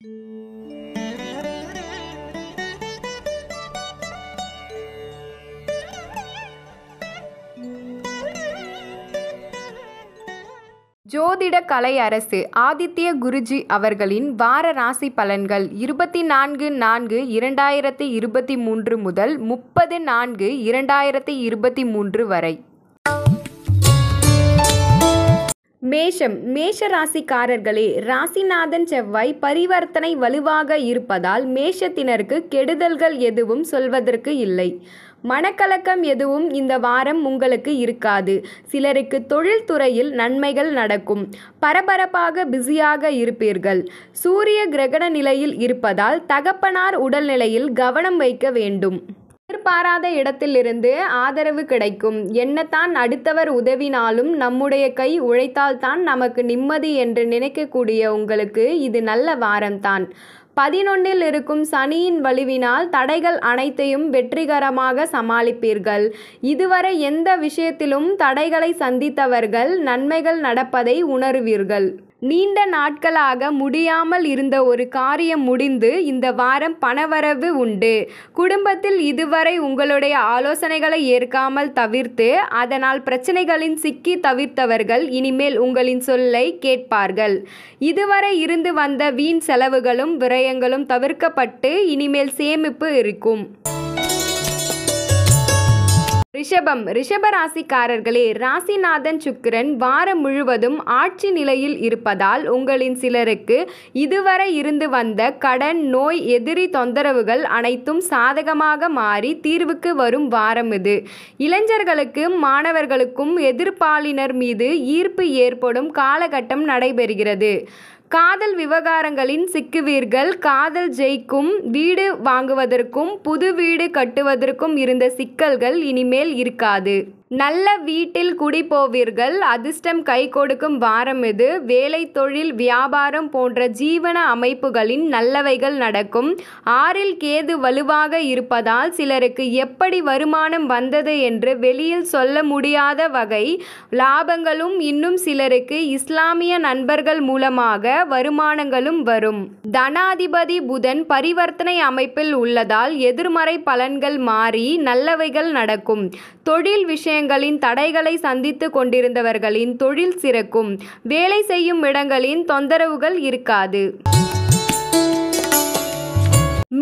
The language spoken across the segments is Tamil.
ஜோதிட கலை அரசு ஆதித்ய குருஜி அவர்களின் வார ராசி பலன்கள் இருபத்தி நான்கு நான்கு இரண்டாயிரத்தி இருபத்தி மூன்று முதல் முப்பது நான்கு இரண்டாயிரத்தி இருபத்தி மூன்று வரை மேஷம் மேஷ ராசிக்காரர்களே ராசிநாதன் செவ்வாய் பரிவர்த்தனை வலுவாக இருப்பதால் மேஷத்தினருக்கு கெடுதல்கள் எதுவும் சொல்வதற்கு இல்லை மனக்கலக்கம் எதுவும் இந்த வாரம் உங்களுக்கு இருக்காது சிலருக்கு தொழில்துறையில் நன்மைகள் நடக்கும் பரபரப்பாக பிஸியாக இருப்பீர்கள் சூரிய கிரகண நிலையில் இருப்பதால் தகப்பனார் உடல்நிலையில் கவனம் வைக்க வேண்டும் எதிர்பாராத இடத்திலிருந்து ஆதரவு கிடைக்கும் என்னத்தான் அடுத்தவர் உதவினாலும் நம்முடைய கை உழைத்தால்தான் நமக்கு நிம்மதி என்று நினைக்கக்கூடிய உங்களுக்கு இது நல்ல வாரம்தான் பதினொன்றில் இருக்கும் சனியின் வலுவினால் தடைகள் அனைத்தையும் வெற்றிகரமாக சமாளிப்பீர்கள் இதுவரை எந்த விஷயத்திலும் தடைகளை சந்தித்தவர்கள் நன்மைகள் நடப்பதை உணர்வீர்கள் நீண்ட நாட்களாக முடியாமல் இருந்த ஒரு காரியம் முடிந்து இந்த வாரம் பணவரவு உண்டு குடும்பத்தில் இதுவரை உங்களுடைய ஆலோசனைகளை ஏற்காமல் தவிர்த்து அதனால் பிரச்சனைகளின் சிக்கி தவிர்த்தவர்கள் இனிமேல் உங்களின் சொல்லை கேட்பார்கள் இதுவரை இருந்து வந்த வீண் செலவுகளும் விரயங்களும் தவிர்க்கப்பட்டு இனிமேல் சேமிப்பு இருக்கும் ரிஷபம் ரிஷப ராசிக்காரர்களே ராசிநாதன் சுக்கிரன் வாரம் முழுவதும் ஆட்சி நிலையில் இருப்பதால் உங்களின் சிலருக்கு இதுவரை இருந்து வந்த கடன் நோய் எதிரி தொந்தரவுகள் அனைத்தும் சாதகமாக மாறி தீர்வுக்கு வரும் வாரம் இது இளைஞர்களுக்கும் மாணவர்களுக்கும் எதிர்ப்பாளினர் மீது ஈர்ப்பு ஏற்படும் காலகட்டம் நடைபெறுகிறது காதல் விவகாரங்களில் சிக்குவீர்கள் காதல் ஜெயிக்கும் வீடு வாங்குவதற்கும் புது வீடு கட்டுவதற்கும் இருந்த சிக்கல்கள் இனிமேல் இருக்காது நல்ல வீட்டில் குடி போவீர்கள் அதிர்ஷ்டம் கை கொடுக்கும் வாரம் இது வேலை தொழில் வியாபாரம் போன்ற ஜீவன அமைப்புகளின் நல்லவைகள் நடக்கும் ஆறில் கேது வலுவாக இருப்பதால் சிலருக்கு எப்படி வருமானம் வந்தது என்று வெளியில் சொல்ல முடியாத வகை லாபங்களும் இன்னும் சிலருக்கு இஸ்லாமிய நண்பர்கள் மூலமாக வருமானங்களும் வரும் தனாதிபதி புதன் பரிவர்த்தனை அமைப்பில் உள்ளதால் எதிர்மறை பலன்கள் மாறி நல்லவைகள் நடக்கும் தொழில் விஷய விவசாயங்களின் தடைகளை சந்தித்து கொண்டிருந்தவர்களின் தொழில் சிறக்கும் வேலை செய்யும் இடங்களின் தொந்தரவுகள் இருக்காது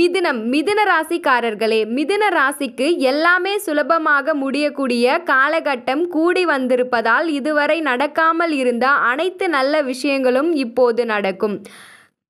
மிதுனம் மிதுன ராசிக்காரர்களே மிதுன ராசிக்கு எல்லாமே சுலபமாக முடியக்கூடிய காலகட்டம் கூடி வந்திருப்பதால் இதுவரை நடக்காமல் இருந்த அனைத்து நல்ல விஷயங்களும் இப்போது நடக்கும்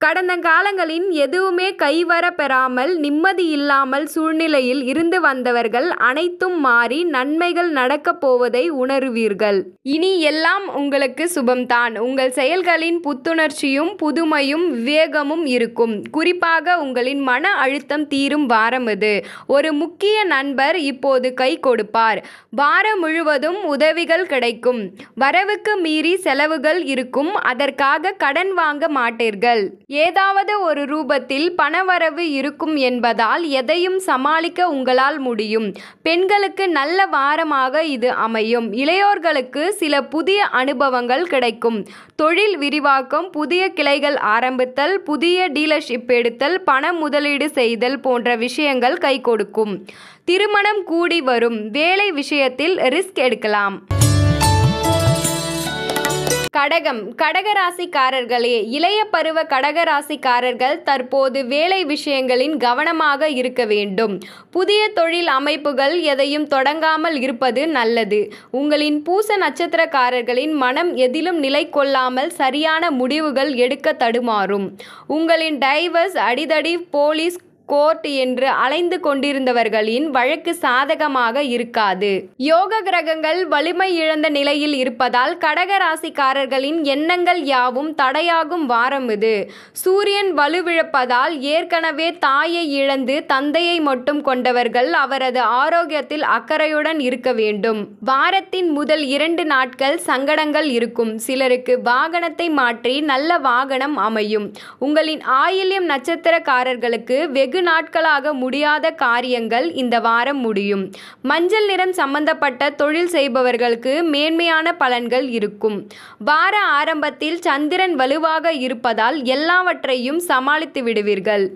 கடந்த காலங்களின் எதுவுமே கைவரப்பெறாமல் நிம்மதியில்லாமல் சூழ்நிலையில் இருந்து வந்தவர்கள் அனைத்தும் மாறி நன்மைகள் நடக்கப் போவதை உணருவீர்கள் இனி எல்லாம் உங்களுக்கு சுபம்தான் உங்கள் செயல்களின் புத்துணர்ச்சியும் புதுமையும் விவேகமும் இருக்கும் குறிப்பாக உங்களின் மன அழுத்தம் தீரும் வாரம் இது ஒரு முக்கிய நண்பர் இப்போது கை கொடுப்பார் வாரம் முழுவதும் உதவிகள் கிடைக்கும் வரவுக்கு மீறி செலவுகள் இருக்கும் அதற்காக கடன் வாங்க மாட்டீர்கள் ஏதாவது ஒரு ரூபத்தில் பணவரவு இருக்கும் என்பதால் எதையும் சமாளிக்க உங்களால் முடியும் பெண்களுக்கு நல்ல வாரமாக இது அமையும் இளையோர்களுக்கு சில புதிய அனுபவங்கள் கிடைக்கும் தொழில் விரிவாக்கம் புதிய கிளைகள் ஆரம்பித்தல் புதிய டீலர்ஷிப் எடுத்தல் பண முதலீடு செய்தல் போன்ற விஷயங்கள் கை கொடுக்கும் திருமணம் கூடி வரும் வேலை விஷயத்தில் ரிஸ்க் எடுக்கலாம் கடகம் கடகராசிக்காரர்களே இளைய பருவ கடகராசிக்காரர்கள் தற்போது வேலை விஷயங்களின் கவனமாக இருக்க வேண்டும் புதிய தொழில் அமைப்புகள் எதையும் தொடங்காமல் இருப்பது நல்லது உங்களின் பூச நட்சத்திரக்காரர்களின் மனம் எதிலும் நிலை கொள்ளாமல் சரியான முடிவுகள் எடுக்க தடுமாறும் உங்களின் டைவர்ஸ் அடிதடி போலீஸ் கோர்ட் என்று அலைந்து கொண்டிருந்தவர்களின் வழக்கு சாதகமாக இருக்காது யோக கிரகங்கள் வலிமை இழந்த நிலையில் இருப்பதால் கடக ராசிக்காரர்களின் எண்ணங்கள் யாவும் தடையாகும் வாரம் இது சூரியன் வலுவிழப்பதால் ஏற்கனவே தாயை இழந்து தந்தையை மட்டும் கொண்டவர்கள் அவரது ஆரோக்கியத்தில் அக்கறையுடன் இருக்க வேண்டும் வாரத்தின் முதல் இரண்டு நாட்கள் சங்கடங்கள் இருக்கும் சிலருக்கு வாகனத்தை மாற்றி நல்ல வாகனம் அமையும் உங்களின் ஆயில்யம் நட்சத்திரக்காரர்களுக்கு வெகு வெகு நாட்களாக முடியாத காரியங்கள் இந்த வாரம் முடியும் மஞ்சள் நிறம் சம்பந்தப்பட்ட தொழில் செய்பவர்களுக்கு மேன்மையான பலன்கள் இருக்கும் வார ஆரம்பத்தில் சந்திரன் வலுவாக இருப்பதால் எல்லாவற்றையும் சமாளித்து விடுவீர்கள்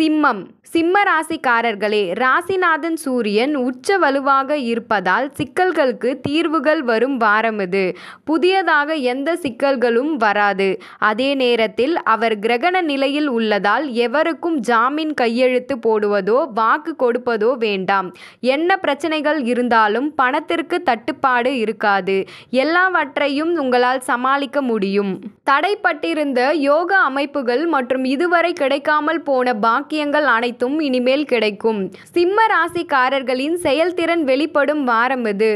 சிம்மம் சிம்ம ராசிக்காரர்களே ராசிநாதன் சூரியன் உச்ச வலுவாக இருப்பதால் சிக்கல்களுக்கு தீர்வுகள் வரும் வாரம் இது புதியதாக எந்த சிக்கல்களும் வராது அதே நேரத்தில் அவர் கிரகண நிலையில் உள்ளதால் எவருக்கும் ஜாமீன் கையெழுத்து போடுவதோ வாக்கு கொடுப்பதோ வேண்டாம் என்ன பிரச்சனைகள் இருந்தாலும் பணத்திற்கு தட்டுப்பாடு இருக்காது எல்லாவற்றையும் உங்களால் சமாளிக்க முடியும் தடைப்பட்டிருந்த யோக அமைப்புகள் மற்றும் இதுவரை கிடைக்காமல் போன பாக்கியங்கள் அனைத்து அனைத்தும் இனிமேல் கிடைக்கும் சிம்ம ராசிக்காரர்களின் செயல்திறன் வெளிப்படும் வாரம் இது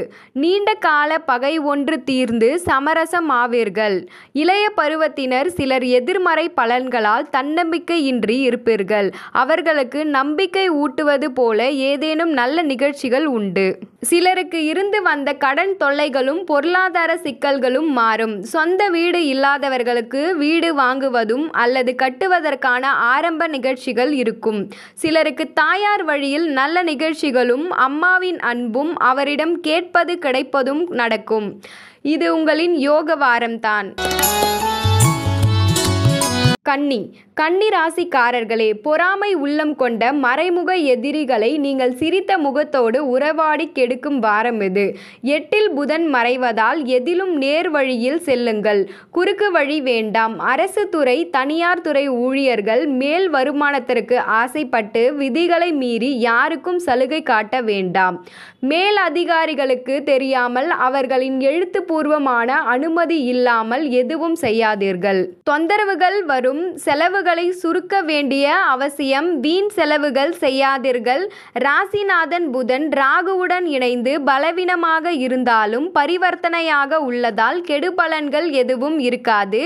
நீண்ட கால பகை ஒன்று தீர்ந்து சமரசம் ஆவீர்கள் இளைய பருவத்தினர் சிலர் எதிர்மறை பலன்களால் தன்னம்பிக்கையின்றி இருப்பீர்கள் அவர்களுக்கு நம்பிக்கை ஊட்டுவது போல ஏதேனும் நல்ல நிகழ்ச்சிகள் உண்டு சிலருக்கு இருந்து வந்த கடன் தொல்லைகளும் பொருளாதார சிக்கல்களும் மாறும் சொந்த வீடு இல்லாதவர்களுக்கு வீடு வாங்குவதும் அல்லது கட்டுவதற்கான ஆரம்ப நிகழ்ச்சிகள் இருக்கும் சிலருக்கு தாயார் வழியில் நல்ல நிகழ்ச்சிகளும் அம்மாவின் அன்பும் அவரிடம் கேட்பது கிடைப்பதும் நடக்கும் இது உங்களின் யோக வாரம்தான் கன்னி கன்னிராசிக்காரர்களே பொறாமை உள்ளம் கொண்ட மறைமுக எதிரிகளை நீங்கள் சிரித்த முகத்தோடு உறவாடி கெடுக்கும் வாரம் இது எட்டில் புதன் மறைவதால் எதிலும் நேர் வழியில் செல்லுங்கள் குறுக்கு வழி வேண்டாம் அரசு துறை தனியார் துறை ஊழியர்கள் மேல் வருமானத்திற்கு ஆசைப்பட்டு விதிகளை மீறி யாருக்கும் சலுகை காட்ட வேண்டாம் மேல் அதிகாரிகளுக்கு தெரியாமல் அவர்களின் எழுத்துப்பூர்வமான அனுமதி இல்லாமல் எதுவும் செய்யாதீர்கள் தொந்தரவுகள் வரும் செலவு செலவுகளை சுருக்க வேண்டிய அவசியம் வீண் செலவுகள் செய்யாதீர்கள் ராசிநாதன் புதன் ராகுவுடன் இணைந்து பலவீனமாக இருந்தாலும் பரிவர்த்தனையாக உள்ளதால் கெடுபலன்கள் எதுவும் இருக்காது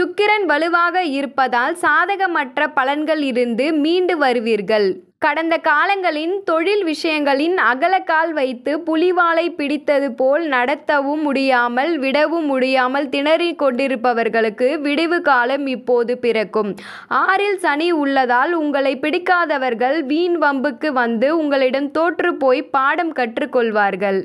சுக்கிரன் வலுவாக இருப்பதால் சாதகமற்ற பலன்கள் இருந்து மீண்டு வருவீர்கள் கடந்த காலங்களின் தொழில் விஷயங்களின் அகலக்கால் வைத்து புலிவாலை பிடித்தது போல் நடத்தவும் முடியாமல் விடவும் முடியாமல் திணறி கொண்டிருப்பவர்களுக்கு விடிவு காலம் இப்போது பிறக்கும் ஆறில் சனி உள்ளதால் உங்களை பிடிக்காதவர்கள் வீண் வம்புக்கு வந்து உங்களிடம் தோற்று போய் பாடம் கற்றுக்கொள்வார்கள்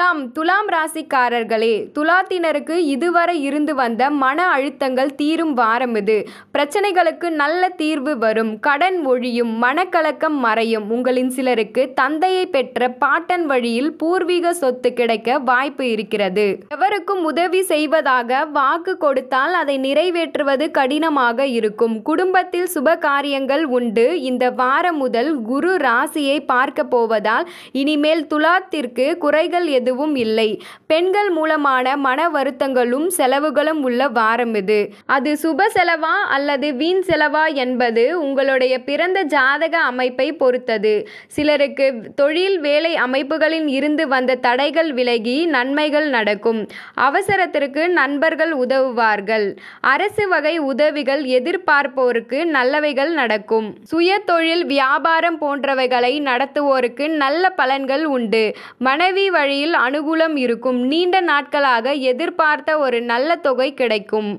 துலாம் துலாம் ராசிக்காரர்களே துலாத்தினருக்கு இதுவரை இருந்து வந்த மன அழுத்தங்கள் தீரும் வாரம் இது பிரச்சனைகளுக்கு நல்ல தீர்வு வரும் கடன் ஒழியும் மனக்கலக்கம் மறையும் உங்களின் சிலருக்கு தந்தையை பெற்ற பாட்டன் வழியில் பூர்வீக சொத்து கிடைக்க வாய்ப்பு இருக்கிறது எவருக்கும் உதவி செய்வதாக வாக்கு கொடுத்தால் அதை நிறைவேற்றுவது கடினமாக இருக்கும் குடும்பத்தில் சுப காரியங்கள் உண்டு இந்த வாரம் முதல் குரு ராசியை பார்க்க போவதால் இனிமேல் துலாத்திற்கு குறைகள் எது எதுவும் இல்லை பெண்கள் மூலமான மன வருத்தங்களும் செலவுகளும் உள்ள வாரம் இது அது சுப செலவா அல்லது வீண் செலவா என்பது உங்களுடைய பிறந்த ஜாதக அமைப்பை பொறுத்தது சிலருக்கு தொழில் வேலை அமைப்புகளில் இருந்து வந்த தடைகள் விலகி நன்மைகள் நடக்கும் அவசரத்திற்கு நண்பர்கள் உதவுவார்கள் அரசு வகை உதவிகள் எதிர்பார்ப்போருக்கு நல்லவைகள் நடக்கும் சுய தொழில் வியாபாரம் போன்றவைகளை நடத்துவோருக்கு நல்ல பலன்கள் உண்டு மனைவி வழியில் அனுகூலம் இருக்கும் நீண்ட நாட்களாக எதிர்பார்த்த ஒரு நல்ல தொகை கிடைக்கும்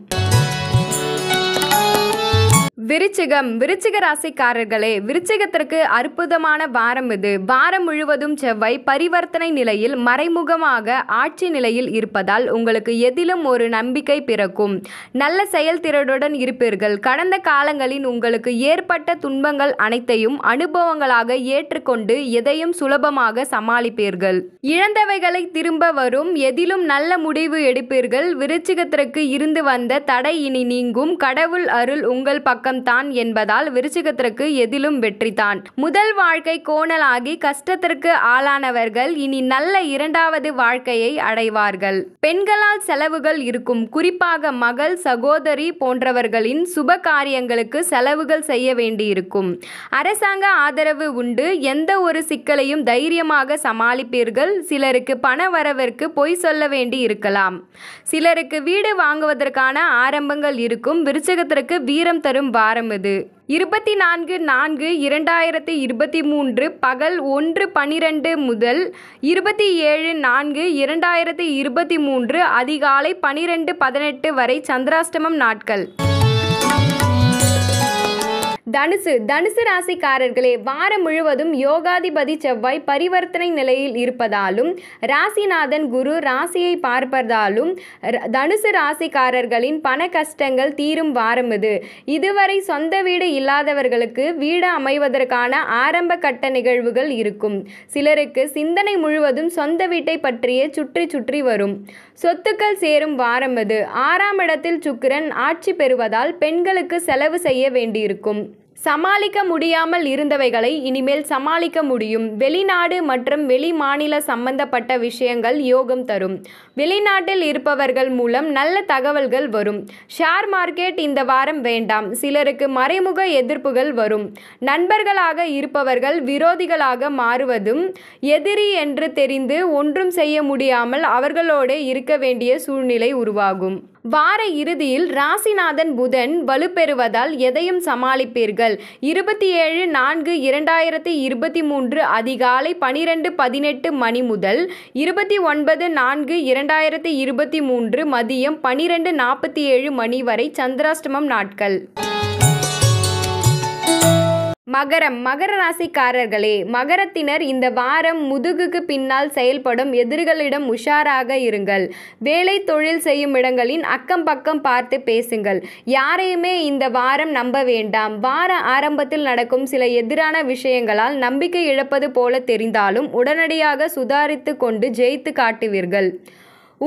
விருச்சிகம் விருச்சிக ராசிக்காரர்களே விருச்சிகத்திற்கு அற்புதமான வாரம் இது வாரம் முழுவதும் செவ்வாய் பரிவர்த்தனை நிலையில் மறைமுகமாக ஆட்சி நிலையில் இருப்பதால் உங்களுக்கு எதிலும் ஒரு நம்பிக்கை பிறக்கும் நல்ல செயல்திறனுடன் இருப்பீர்கள் கடந்த காலங்களில் உங்களுக்கு ஏற்பட்ட துன்பங்கள் அனைத்தையும் அனுபவங்களாக ஏற்றுக்கொண்டு எதையும் சுலபமாக சமாளிப்பீர்கள் இழந்தவைகளை திரும்ப வரும் எதிலும் நல்ல முடிவு எடுப்பீர்கள் விருச்சிகத்திற்கு இருந்து வந்த தடை இனி நீங்கும் கடவுள் அருள் உங்கள் பக்கம் தான் என்பதால் விருச்சிகத்திற்கு எதிலும் வெற்றிதான் முதல் வாழ்க்கை கோணலாகி கஷ்டத்திற்கு ஆளானவர்கள் இனி நல்ல இரண்டாவது வாழ்க்கையை அடைவார்கள் பெண்களால் செலவுகள் இருக்கும் குறிப்பாக மகள் சகோதரி போன்றவர்களின் சுப காரியங்களுக்கு செலவுகள் செய்ய வேண்டியிருக்கும் அரசாங்க ஆதரவு உண்டு எந்த ஒரு சிக்கலையும் தைரியமாக சமாளிப்பீர்கள் சிலருக்கு பண வரவிற்கு பொய் சொல்ல வேண்டி இருக்கலாம் சிலருக்கு வீடு வாங்குவதற்கான ஆரம்பங்கள் இருக்கும் விருச்சகத்திற்கு வீரம் தரும் வாரம் இது இருபத்தி நான்கு நான்கு இரண்டாயிரத்தி இருபத்தி மூன்று பகல் ஒன்று பனிரெண்டு முதல் இருபத்தி ஏழு நான்கு இரண்டாயிரத்தி இருபத்தி மூன்று அதிகாலை பனிரெண்டு பதினெட்டு வரை சந்திராஷ்டமம் நாட்கள் தனுசு தனுசு ராசிக்காரர்களே வாரம் முழுவதும் யோகாதிபதி செவ்வாய் பரிவர்த்தனை நிலையில் இருப்பதாலும் ராசிநாதன் குரு ராசியை பார்ப்பதாலும் தனுசு ராசிக்காரர்களின் பண கஷ்டங்கள் தீரும் வாரம் இது இதுவரை சொந்த வீடு இல்லாதவர்களுக்கு வீடு அமைவதற்கான ஆரம்ப கட்ட நிகழ்வுகள் இருக்கும் சிலருக்கு சிந்தனை முழுவதும் சொந்த வீட்டை பற்றியே சுற்றி சுற்றி வரும் சொத்துக்கள் சேரும் வாரம் இது ஆறாம் இடத்தில் சுக்கிரன் ஆட்சி பெறுவதால் பெண்களுக்கு செலவு செய்ய வேண்டியிருக்கும் சமாளிக்க முடியாமல் இருந்தவைகளை இனிமேல் சமாளிக்க முடியும் வெளிநாடு மற்றும் வெளி மாநில சம்பந்தப்பட்ட விஷயங்கள் யோகம் தரும் வெளிநாட்டில் இருப்பவர்கள் மூலம் நல்ல தகவல்கள் வரும் ஷேர் மார்க்கெட் இந்த வாரம் வேண்டாம் சிலருக்கு மறைமுக எதிர்ப்புகள் வரும் நண்பர்களாக இருப்பவர்கள் விரோதிகளாக மாறுவதும் எதிரி என்று தெரிந்து ஒன்றும் செய்ய முடியாமல் அவர்களோடு இருக்க வேண்டிய சூழ்நிலை உருவாகும் வார இறுதியில் ராசிநாதன் புதன் வலுப்பெறுவதால் எதையும் சமாளிப்பீர்கள் இருபத்தி ஏழு நான்கு இரண்டாயிரத்தி இருபத்தி மூன்று அதிகாலை பனிரெண்டு பதினெட்டு மணி முதல் இருபத்தி ஒன்பது நான்கு இரண்டாயிரத்தி இருபத்தி மூன்று மதியம் பனிரெண்டு நாற்பத்தி ஏழு மணி வரை சந்திராஷ்டமம் நாட்கள் மகரம் மகர ராசிக்காரர்களே மகரத்தினர் இந்த வாரம் முதுகுக்கு பின்னால் செயல்படும் எதிரிகளிடம் உஷாராக இருங்கள் வேலை தொழில் செய்யும் இடங்களின் அக்கம் பக்கம் பார்த்து பேசுங்கள் யாரையுமே இந்த வாரம் நம்ப வேண்டாம் வார ஆரம்பத்தில் நடக்கும் சில எதிரான விஷயங்களால் நம்பிக்கை இழப்பது போல தெரிந்தாலும் உடனடியாக சுதாரித்து கொண்டு ஜெயித்து காட்டுவீர்கள்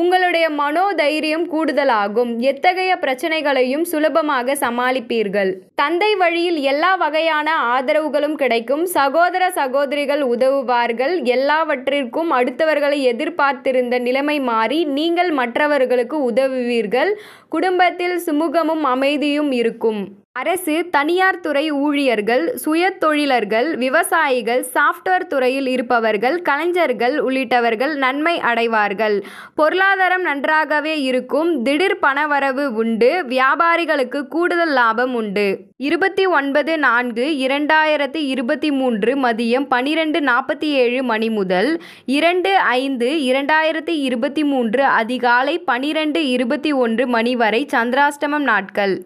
உங்களுடைய மனோதைரியம் கூடுதலாகும் எத்தகைய பிரச்சனைகளையும் சுலபமாக சமாளிப்பீர்கள் தந்தை வழியில் எல்லா வகையான ஆதரவுகளும் கிடைக்கும் சகோதர சகோதரிகள் உதவுவார்கள் எல்லாவற்றிற்கும் அடுத்தவர்களை எதிர்பார்த்திருந்த நிலைமை மாறி நீங்கள் மற்றவர்களுக்கு உதவுவீர்கள் குடும்பத்தில் சுமூகமும் அமைதியும் இருக்கும் அரசு தனியார் துறை ஊழியர்கள் தொழிலர்கள் விவசாயிகள் சாஃப்ட்வேர் துறையில் இருப்பவர்கள் கலைஞர்கள் உள்ளிட்டவர்கள் நன்மை அடைவார்கள் பொருளாதாரம் நன்றாகவே இருக்கும் திடீர் பணவரவு உண்டு வியாபாரிகளுக்கு கூடுதல் லாபம் உண்டு இருபத்தி ஒன்பது நான்கு இரண்டாயிரத்தி இருபத்தி மூன்று மதியம் பனிரெண்டு நாற்பத்தி ஏழு மணி முதல் இரண்டு ஐந்து இரண்டாயிரத்தி இருபத்தி மூன்று அதிகாலை பனிரெண்டு இருபத்தி ஒன்று மணி வரை சந்திராஷ்டமம் நாட்கள்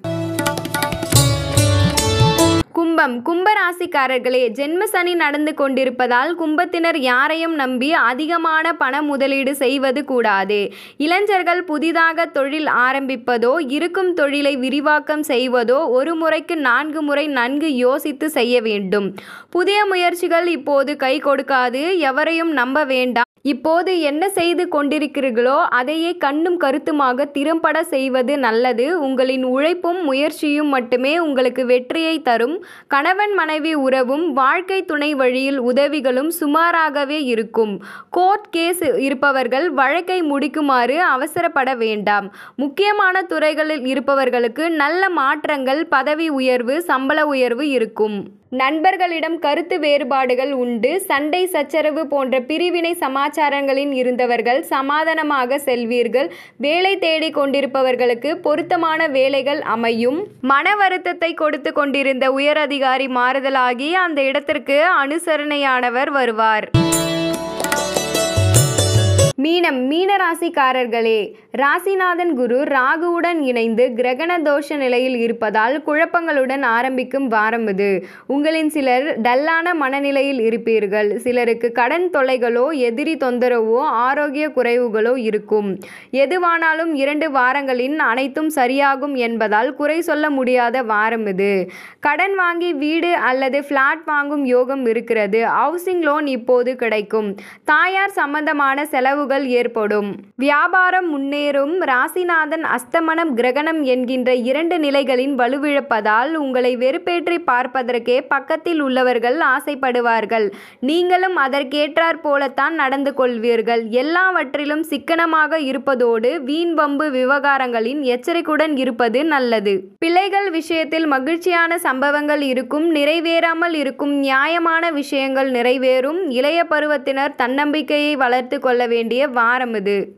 கும்பம் கும்பராசிக்காரர்களே ஜென்ம சனி நடந்து கொண்டிருப்பதால் கும்பத்தினர் யாரையும் நம்பி அதிகமான பண முதலீடு செய்வது கூடாது இளைஞர்கள் புதிதாக தொழில் ஆரம்பிப்பதோ இருக்கும் தொழிலை விரிவாக்கம் செய்வதோ ஒரு முறைக்கு நான்கு முறை நன்கு யோசித்து செய்ய வேண்டும் புதிய முயற்சிகள் இப்போது கை கொடுக்காது எவரையும் நம்ப வேண்டாம் இப்போது என்ன செய்து கொண்டிருக்கிறீர்களோ அதையே கண்ணும் கருத்துமாக திறம்பட செய்வது நல்லது உங்களின் உழைப்பும் முயற்சியும் மட்டுமே உங்களுக்கு வெற்றியை தரும் கணவன் மனைவி உறவும் வாழ்க்கை துணை வழியில் உதவிகளும் சுமாராகவே இருக்கும் கோர்ட் கேஸ் இருப்பவர்கள் வழக்கை முடிக்குமாறு அவசரப்பட வேண்டாம் முக்கியமான துறைகளில் இருப்பவர்களுக்கு நல்ல மாற்றங்கள் பதவி உயர்வு சம்பள உயர்வு இருக்கும் நண்பர்களிடம் கருத்து வேறுபாடுகள் உண்டு சண்டை சச்சரவு போன்ற பிரிவினை சமாச்சாரங்களில் இருந்தவர்கள் சமாதானமாக செல்வீர்கள் வேலை தேடிக் கொண்டிருப்பவர்களுக்கு பொருத்தமான வேலைகள் அமையும் மன வருத்தத்தை கொடுத்து கொண்டிருந்த உயரதிகாரி மாறுதலாகி அந்த இடத்திற்கு அனுசரணையானவர் வருவார் மீனம் மீன ராசிக்காரர்களே ராசிநாதன் குரு ராகுவுடன் இணைந்து கிரகண தோஷ நிலையில் இருப்பதால் குழப்பங்களுடன் ஆரம்பிக்கும் வாரம் இது உங்களின் சிலர் டல்லான மனநிலையில் இருப்பீர்கள் சிலருக்கு கடன் தொல்லைகளோ எதிரி தொந்தரவோ ஆரோக்கிய குறைவுகளோ இருக்கும் எதுவானாலும் இரண்டு வாரங்களின் அனைத்தும் சரியாகும் என்பதால் குறை சொல்ல முடியாத வாரம் இது கடன் வாங்கி வீடு அல்லது ஃப்ளாட் வாங்கும் யோகம் இருக்கிறது ஹவுசிங் லோன் இப்போது கிடைக்கும் தாயார் சம்பந்தமான செலவு விளைவுகள் ஏற்படும் வியாபாரம் முன்னேறும் ராசிநாதன் அஸ்தமனம் கிரகணம் என்கின்ற இரண்டு நிலைகளின் வலுவிழப்பதால் உங்களை வெறுப்பேற்றி பார்ப்பதற்கே பக்கத்தில் உள்ளவர்கள் ஆசைப்படுவார்கள் நீங்களும் அதற்கேற்றாற் போலத்தான் நடந்து கொள்வீர்கள் எல்லாவற்றிலும் சிக்கனமாக இருப்பதோடு வீண் வம்பு விவகாரங்களின் எச்சரிக்கையுடன் இருப்பது நல்லது பிள்ளைகள் விஷயத்தில் மகிழ்ச்சியான சம்பவங்கள் இருக்கும் நிறைவேறாமல் இருக்கும் நியாயமான விஷயங்கள் நிறைவேறும் இளைய பருவத்தினர் தன்னம்பிக்கையை வளர்த்து கொள்ள வேண்டிய வேண்டிய வாரம் இது